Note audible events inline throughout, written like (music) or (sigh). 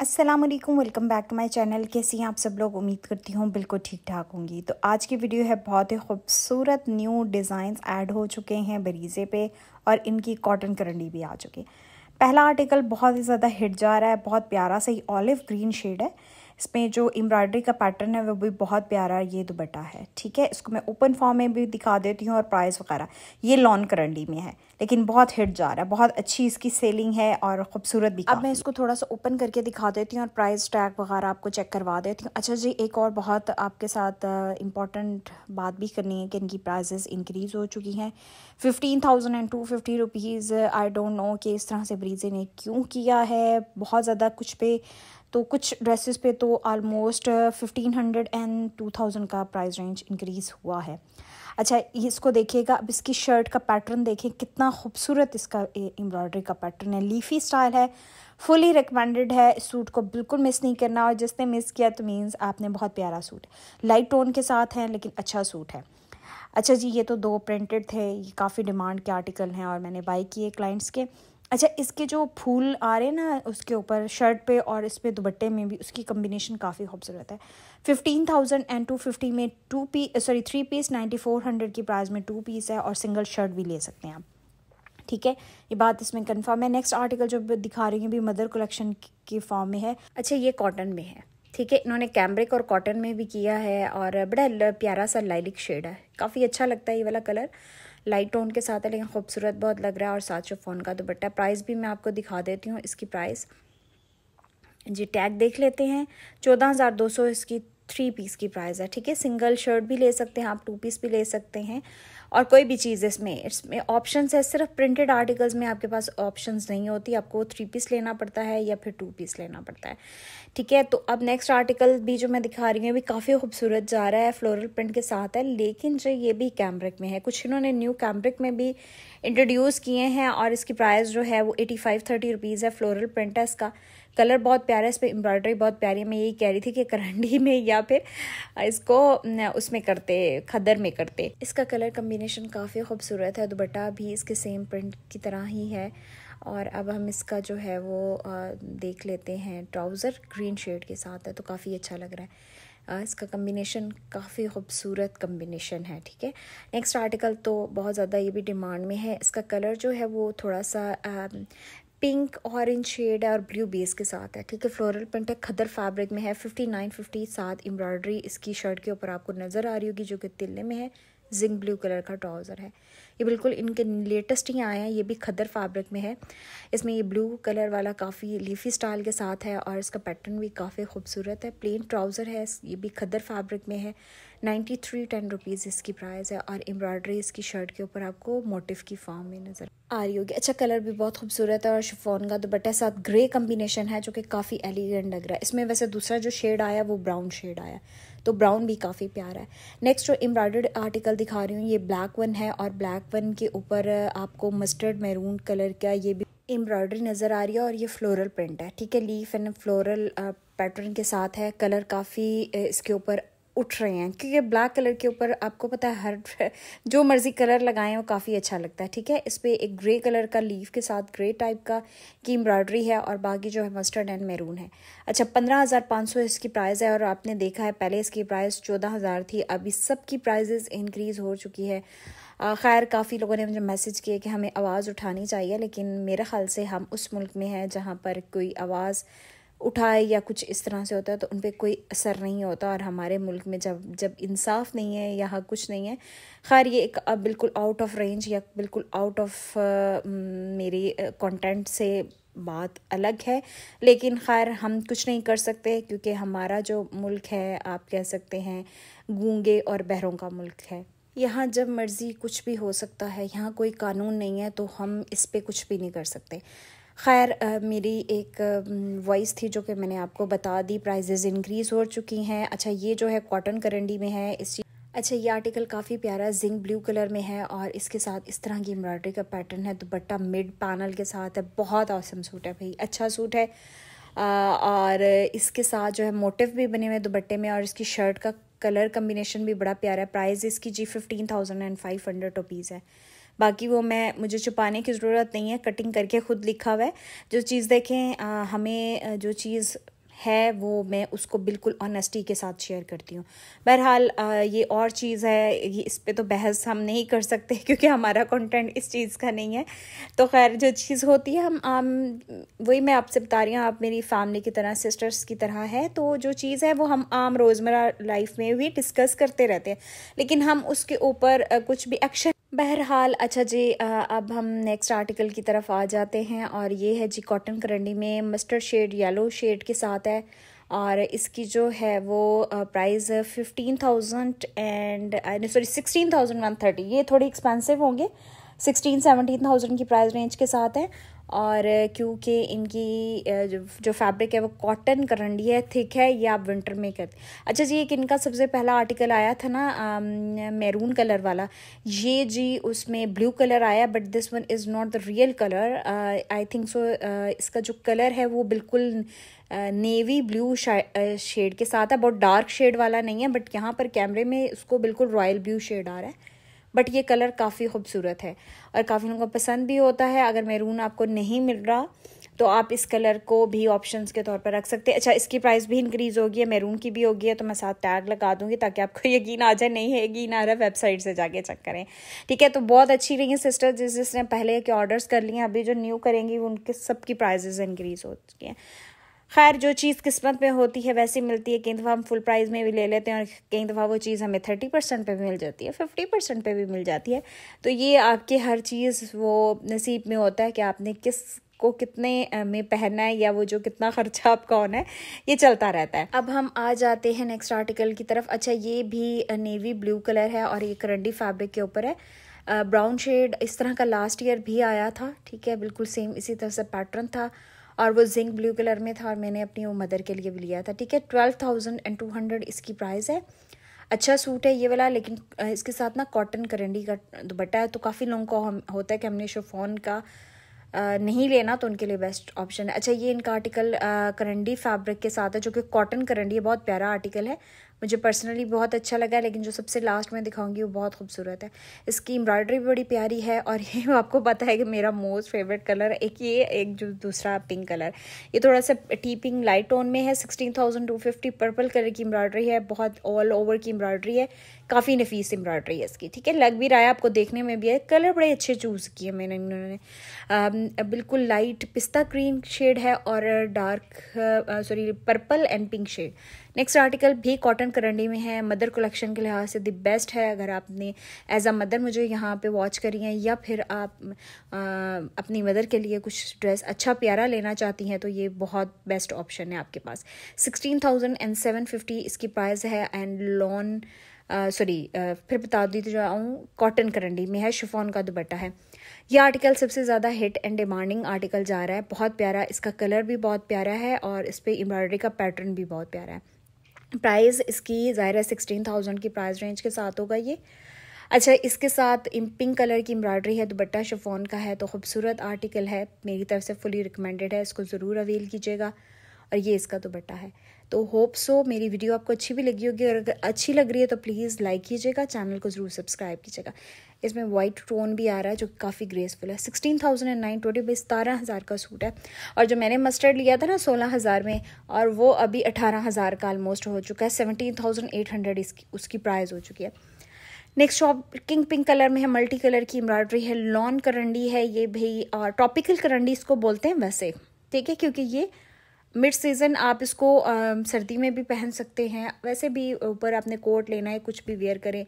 Aslam welcome back to my channel कैसी हैं आप सब लोग उम्मीद करती हूँ बिल्कुल ठीक ठाक होंगी तो आज की वीडियो है बहुत ही खूबसूरत न्यू डिज़ाइंस ऐड हो चुके हैं बरीज़े पे और इनकी कॉटन करंडी भी आ चुकी है पहला आर्टिकल बहुत ही ज़्यादा हिट जा रहा है बहुत प्यारा सा ही ऑलिव ग्रीन शेड है इसमें जो एम्ब्रॉयडरी का पैटर्न है वो भी बहुत प्यारा ये दुबट्टा है ठीक है इसको मैं ओपन फॉर्म में भी दिखा देती हूँ और प्राइस वगैरह ये लॉन करंडी में है लेकिन बहुत हिट जा रहा है बहुत अच्छी इसकी सेलिंग है और खूबसूरत भी अब मैं इसको थोड़ा सा ओपन करके दिखा देती हूँ और प्राइस टैग वगैरह आपको चेक करवा देती हूँ अच्छा जी एक और बहुत आपके साथ इंपॉर्टेंट uh, बात भी करनी है कि इनकी प्राइजेस इंक्रीज़ हो चुकी हैं fifteen thousand and two fifty rupees I don't know कि इस तरह से ब्रीजे ने क्यों किया है बहुत ज़्यादा कुछ पे तो कुछ ड्रेसेस पे तो almost fifteen hundred and two thousand का प्राइस रेंज इंक्रीज़ हुआ है अच्छा इसको देखिएगा अब इसकी शर्ट का पैटर्न देखें कितना खूबसूरत इसका एम्ब्रॉयडरी का पैटर्न है लीफी स्टाइल है फुली रिकमेंडेड है इस सूट को बिल्कुल मिस नहीं करना और जिसने मिस किया तो मीन्स आपने बहुत प्यारा सूट लाइट टोन के साथ है लेकिन अच्छा सूट है अच्छा जी ये तो दो प्रिंटेड थे ये काफ़ी डिमांड के आर्टिकल हैं और मैंने बाई किए क्लाइंट्स के अच्छा इसके जो फूल आ रहे हैं ना उसके ऊपर शर्ट पे और इस पर दुबट्टे में भी उसकी कम्बिनेशन काफ़ी खूबसूरत है fifteen thousand and two fifty में two P sorry three piece ninety four hundred की प्राइस में टू पीस है और सिंगल शर्ट भी ले सकते हैं आप ठीक है ये बात इसमें कन्फर्म है नेक्स्ट आर्टिकल जो दिखा रही हूँ भी मदर कलेक्शन के फॉर्म में है अच्छा ये कॉटन में है ठीक है इन्होंने कैम्ब्रिक और कॉटन में भी किया है और बड़ा प्यारा सा लाइलिक शेड है काफ़ी अच्छा लगता है ये वाला कलर लाइट टोन के साथ है लेकिन खूबसूरत बहुत लग रहा है और सात सौ फोन का दुपट्टा प्राइस भी मैं आपको दिखा देती हूँ इसकी प्राइस जी टैग देख लेते हैं चौदह हज़ार दो सौ इसकी थ्री पीस की प्राइस है ठीक है सिंगल शर्ट भी ले सकते हैं आप टू पीस भी ले सकते हैं और कोई भी चीज़ इसमें इसमें ऑप्शन है सिर्फ प्रिंटेड आर्टिकल्स में आपके पास ऑप्शन नहीं होती आपको थ्री पीस लेना पड़ता है या फिर टू पीस लेना पड़ता है ठीक है तो अब नेक्स्ट आर्टिकल भी जो मैं दिखा रही हूँ भी काफ़ी खूबसूरत जा रहा है फ्लोरल प्रिंट के साथ है लेकिन जो ये भी कैमरिक में है कुछ इन्होंने न्यू कैमरिक में भी इंट्रोड्यूस किए हैं और इसकी प्राइस जो है वो एटी फाइव थर्टी रुपीज़ है फ्लोरल प्रिंट है इसका कलर बहुत प्यारा है इस पर एम्ब्रॉयडरी बहुत प्यारी है मैं यही कह रही थी कि करंडी में या फिर इसको उसमें करते खदर में करते इसका कलर कम्बिनेशन काफ़ी खूबसूरत है दुबट्टा भी इसके सेम प्रिंट की तरह ही है और अब हम इसका जो है वो देख लेते हैं ट्राउज़र ग्रीन शेड के साथ है तो काफ़ी अच्छा लग रहा है इसका कम्बिनेशन काफ़ी खूबसूरत कम्बिनेशन है ठीक है नेक्स्ट आर्टिकल तो बहुत ज़्यादा ये भी डिमांड में है इसका कलर जो है वो थोड़ा सा पिंक ऑरेंज शेड है और ब्लू बेस के साथ है ठीक है फ्लोरल प्रिंट है खदर फैब्रिक में है फिफ्टी नाइन फिफ्टी सात एम्ब्रॉयडरी इसकी शर्ट के ऊपर आपको नज़र आ रही होगी जो कि तिल्ले में है जिंक ब्लू कलर का ट्राउज़र है ये बिल्कुल इनके लेटेस्ट ही आए हैं ये भी खदर फैब्रिक में है इसमें ये ब्लू कलर वाला काफ़ी लीफी स्टाइल के साथ है और इसका पैटर्न भी काफ़ी खूबसूरत है प्लेन ट्राउज़र है ये भी खदर फैब्रिक में है नाइन्टी थ्री टेन रुपीज़ इसकी प्राइस है और एम्ब्रॉयडरी इसकी शर्ट के ऊपर आपको मोटिव की फॉर्म में नज़र आ रही होगी अच्छा कलर भी बहुत खूबसूरत है और शिफोन का दुपट्टा साथ ग्रे कम्बिनेशन है जो कि काफ़ी एलिगेंट लग रहा है इसमें वैसे दूसरा जो शेड आया वो ब्राउन शेड आया तो ब्राउन भी काफ़ी प्यारा है नेक्स्ट जो एम्ब्रॉयडर्ड आर्टिकल दिखा रही हूँ ये ब्लैक वन है और ब्लैक छप्पन के ऊपर आपको मस्टर्ड मैरून कलर का ये भी एम्ब्रॉयडरी नज़र आ रही है और ये फ्लोरल प्रिंट है ठीक है लीफ एंड फ्लोरल पैटर्न के साथ है कलर काफ़ी इसके ऊपर उठ रहे हैं क्योंकि ब्लैक कलर के ऊपर आपको पता है हर (laughs) जो मर्जी कलर लगाएं वो काफ़ी अच्छा लगता है ठीक है इस पर एक ग्रे कलर का लीफ के साथ ग्रे टाइप का की एम्ब्रॉयडरी है और बाकी जो है मस्टर्ड एंड मैरून है अच्छा पंद्रह हज़ार पाँच सौ इसकी प्राइस है और आपने देखा है पहले इसकी प्राइस चौदह हज़ार थी अभी सबकी प्राइजेज़ इंक्रीज़ हो चुकी है खैर काफ़ी लोगों ने मुझे मैसेज किए कि हमें आवाज़ उठानी चाहिए लेकिन मेरे ख्याल से हम उस मुल्क में हैं जहाँ पर कोई आवाज़ उठाए या कुछ इस तरह से होता है तो उन पर कोई असर नहीं होता और हमारे मुल्क में जब जब इंसाफ नहीं है यहाँ कुछ नहीं है खैर ये एक बिल्कुल आउट ऑफ रेंज या बिल्कुल आउट ऑफ मेरी कंटेंट से बात अलग है लेकिन खैर हम कुछ नहीं कर सकते क्योंकि हमारा जो मुल्क है आप कह सकते हैं गूंगे और बहरों का मुल्क है यहाँ जब मर्ज़ी कुछ भी हो सकता है यहाँ कोई कानून नहीं है तो हम इस पर कुछ भी नहीं कर सकते खैर मेरी एक वॉइस थी जो कि मैंने आपको बता दी प्राइजेज़ इंक्रीज़ हो चुकी हैं अच्छा ये जो है कॉटन करंडी में है इस अच्छा ये आर्टिकल काफ़ी प्यारा जिंक ब्लू कलर में है और इसके साथ इस तरह की एम्ब्रॉयडरी का पैटर्न है दुपट्टा तो मिड पैनल के साथ है बहुत औसम सूट है भाई अच्छा सूट है और इसके साथ जो है मोटिव भी बने हुए दुपट्टे में और इसकी शर्ट का कलर कम्बिनेशन भी बड़ा प्यारा है प्राइस इसकी जी fifteen thousand and five hundred rupees है बाकी वो मैं मुझे छुपाने की ज़रूरत नहीं है कटिंग करके ख़ुद लिखा हुआ है जो चीज़ देखें आ, हमें जो चीज़ है वो मैं उसको बिल्कुल ऑनेस्टी के साथ शेयर करती हूँ बहरहाल ये और चीज़ है ये इस पर तो बहस हम नहीं कर सकते (laughs) क्योंकि हमारा कंटेंट इस चीज़ का नहीं है तो खैर जो चीज़ होती है हम आम वही मैं आपसे बता रही हूँ आप मेरी फैमिली की तरह सिस्टर्स की तरह है तो जो चीज़ है वो हम आम रोज़मर्रा लाइफ में भी डिस्कस करते रहते हैं लेकिन हम उसके ऊपर कुछ भी एक्शन बहरहाल अच्छा जी अब हम नेक्स्ट आर्टिकल की तरफ आ जाते हैं और ये है जी कॉटन करंडी में मस्टर्ड शेड येलो शेड के साथ है और इसकी जो है वो price fifteen thousand and sorry sixteen thousand one thirty ये थोड़ी एक्सपेंसिव होंगे सिक्सटीन सेवनटीन थाउजेंड की प्राइस रेंज के साथ हैं और क्योंकि इनकी जो फैब्रिक है वो कॉटन करंडी है थिक है ये आप विंटर में करते अच्छा जी एक इनका सबसे पहला आर्टिकल आया था ना मैरून कलर वाला ये जी उसमें ब्लू कलर आया but this one is not the real colour I think so इसका जो कलर है वो बिल्कुल नेवी ब्लू शेड के साथ है बहुत डार्क शेड वाला नहीं है बट यहाँ पर कैमरे में उसको बिल्कुल रॉयल ब्लू शेड आ रहा है बट ये कलर काफ़ी खूबसूरत है और काफ़ी लोगों को पसंद भी होता है अगर मैरून आपको नहीं मिल रहा तो आप इस कलर को भी ऑप्शंस के तौर पर रख सकते हैं अच्छा इसकी प्राइस भी इंक्रीज़ होगी है मैरून की भी होगी है तो मैं साथ टैग लगा दूंगी ताकि आपको (laughs) यकीन आ जाए नहीं है यकीन आ रहा है वेबसाइट से जाके चेक करें ठीक है तो बहुत अच्छी रही है सिस्टर जिस जिसने पहले के ऑर्डर्स कर लिए हैं अभी जो न्यू करेंगी उनके सबकी प्राइजेज़ इंक्रीज़ हो चुकी हैं खैर जो चीज़ किस्मत में होती है वैसी मिलती है कई दफ़ा हम फुल प्राइस में भी ले लेते हैं और कई दफ़ा वो चीज़ हमें थर्टी परसेंट पर भी मिल जाती है फिफ्टी परसेंट पर भी मिल जाती है तो ये आपके हर चीज़ वो नसीब में होता है कि आपने किस को कितने में पहनना है या वो जो कितना खर्चा आपका होना है ये चलता रहता है अब हम आ जाते हैं नेक्स्ट आर्टिकल की तरफ अच्छा ये भी नेवी ब्लू कलर है और ये करंडी फैब्रिक के ऊपर है ब्राउन शेड इस तरह का लास्ट ईयर भी आया था ठीक है बिल्कुल सेम इसी तरह से पैटर्न था और वो जिंक ब्लू कलर में था और मैंने अपनी वो मदर के लिए भी लिया था ठीक है twelve thousand and two hundred इसकी प्राइस है अच्छा सूट है ये वाला लेकिन इसके साथ ना कॉटन करंडी का दुपट्टा है तो काफ़ी लोगों को हम होता है कि हमने शोफोन का नहीं लेना तो उनके लिए बेस्ट ऑप्शन है अच्छा ये इनका आर्टिकल करंडी फैब्रिक के साथ है जो कि कॉटन करंडी है बहुत प्यारा आर्टिकल है मुझे पर्सनली बहुत अच्छा लगा लेकिन जो सबसे लास्ट में दिखाऊंगी वो बहुत खूबसूरत है इसकी एम्ब्रॉयडरी भी बड़ी प्यारी है और ये (laughs) आपको पता है कि मेरा मोस्ट फेवरेट कलर एक ये एक जो दूसरा पिंक कलर ये थोड़ा सा टीपिंग लाइट टोन में है sixteen thousand two fifty purple colour की एम्ब्रॉयडरी है बहुत ऑल ओवर की एम्ब्रॉयडरी है काफ़ी नफीस एम्ब्रॉयडरी है इसकी ठीक है लग भी रहा है आपको देखने में भी है कलर बड़े अच्छे चूज़ किए मैंने इन्होंने बिल्कुल लाइट पिस्ता ग्रीन शेड है और dark sorry purple and pink shade next article भी कॉटन करंडी में है मदर कलेक्शन के लिहाज से द बेस्ट है अगर आपने एज अ मदर मुझे यहाँ पे वॉच करी है या फिर आप आ, अपनी मदर के लिए कुछ ड्रेस अच्छा प्यारा लेना चाहती हैं तो ये बहुत बेस्ट ऑप्शन है आपके पास sixteen thousand and seven fifty इसकी प्राइस है एंड लॉन सॉरी फिर बता दी तो जाऊँ कॉटन करंडी में है शिफोन का दुपट्टा है यह आर्टिकल सबसे ज़्यादा हिट एंड डिमांडिंग आर्टिकल जा रहा है बहुत प्यारा इसका कलर भी बहुत प्यारा है और इस पर एम्ब्रॉयडरी का पैटर्न भी बहुत प्यारा है प्राइस इसकी ज़ाहिर है सिक्सटीन थाउजेंड की प्राइस रेंज के साथ होगा ये अच्छा इसके साथ पिंक कलर की एम्ब्रॉयडरी है दुपट्टा शिफोन का है तो खूबसूरत आर्टिकल है मेरी तरफ से फुली रिकमेंडेड है इसको ज़रूर अवेल कीजिएगा और ये इसका दुपट्टा है तो होप सो मेरी वीडियो आपको अच्छी भी लगी होगी और अगर अच्छी लग रही है तो प्लीज़ लाइक कीजिएगा चैनल को ज़रूर सब्सक्राइब कीजिएगा इसमें वाइट टोन भी आ रहा है जो काफ़ी ग्रेसफुल है sixteen thousand and nine twenty बेस सतारह हज़ार का सूट है और जो मैंने मस्टर्ड लिया था ना सोलह हज़ार में और वो अभी अठारह हज़ार का आलमोस्ट हो चुका है सेवनटीन थाउजेंड एट हंड्रेड इसकी उसकी प्राइस हो चुकी है next shocking pink colour में है मल्टी कलर की एम्ब्रॉयडरी है लॉन करंडी है ये भी और ट्रॉपिकल करंडी इसको बोलते हैं वैसे ठीक है क्योंकि ये मिड सीज़न आप इसको सर्दी में भी पहन सकते हैं वैसे भी ऊपर आपने कोट लेना है कुछ भी वेयर करें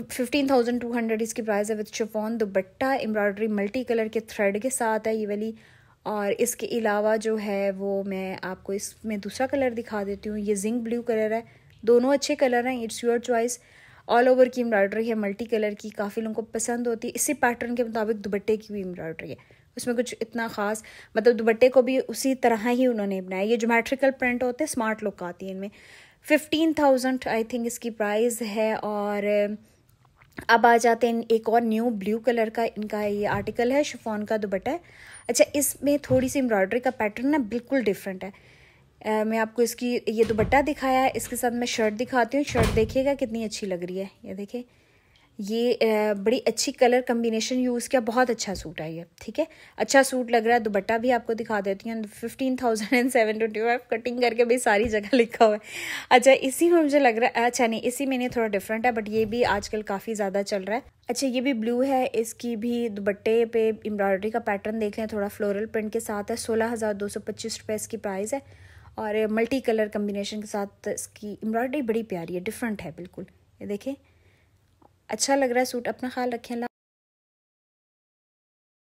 फिफ्टीन थाउजेंड टू हंड्रेड इसकी प्राइस है विद शिफॉन दुबट्टा एम्ब्रॉयडरी मल्टी कलर के थ्रेड के साथ है ये वाली और इसके अलावा जो है वो मैं आपको इसमें दूसरा कलर दिखा देती हूँ ये जिंक ब्लू कलर है दोनों अच्छे कलर हैं it's your choice all over की एम्ब्रॉयडरी है मल्टी कलर की काफ़ी लोगों को पसंद होती है इसी पैटर्न के मुताबिक दुबट्टे की भी एम्ब्रॉयडरी है उसमें कुछ इतना ख़ास मतलब दुपट्टे को भी उसी तरह ही उन्होंने बनाया ये जोमेट्रिकल प्रिंट होते हैं स्मार्ट लुक आती है इनमें फिफ्टीन थाउजेंड आई थिंक इसकी प्राइस है और अब आ जाते हैं एक और न्यू ब्लू कलर का इनका ये आर्टिकल है शिफोन का दुपट्टा अच्छा इसमें थोड़ी सी एम्ब्रॉयडरी का पैटर्न ना बिल्कुल डिफरेंट है Uh, मैं आपको इसकी ये दुपट्टा दिखाया है इसके साथ मैं शर्ट दिखाती हूँ शर्ट देखिएगा कितनी अच्छी लग रही है ये देखिए ये बड़ी अच्छी कलर कम्बिनेशन यूज़ किया बहुत अच्छा सूट है ये ठीक है अच्छा सूट लग रहा है दुपट्टा भी आपको दिखा देती हूँ fifteen thousand and seven twenty five cutting करके भी सारी जगह लिखा हुआ है अच्छा इसी में मुझे लग रहा है अच्छा नहीं इसी में नहीं थोड़ा डिफरेंट है बट ये भी आजकल काफ़ी ज़्यादा चल रहा है अच्छा ये भी ब्लू है इसकी भी दुपट्टे पे एम्ब्रॉयडरी का पैटर्न देख लें थोड़ा फ्लोरल प्रिंट के साथ है सोलह हज़ार दो सौ पच्चीस रुपये इसकी प्राइस है और मल्टी कलर कम्बिनेशन के साथ इसकी एम्ब्रॉयडरी बड़ी प्यारी है डिफरेंट है बिल्कुल ये देखें अच्छा लग रहा है सूट अपना ख्याल रखें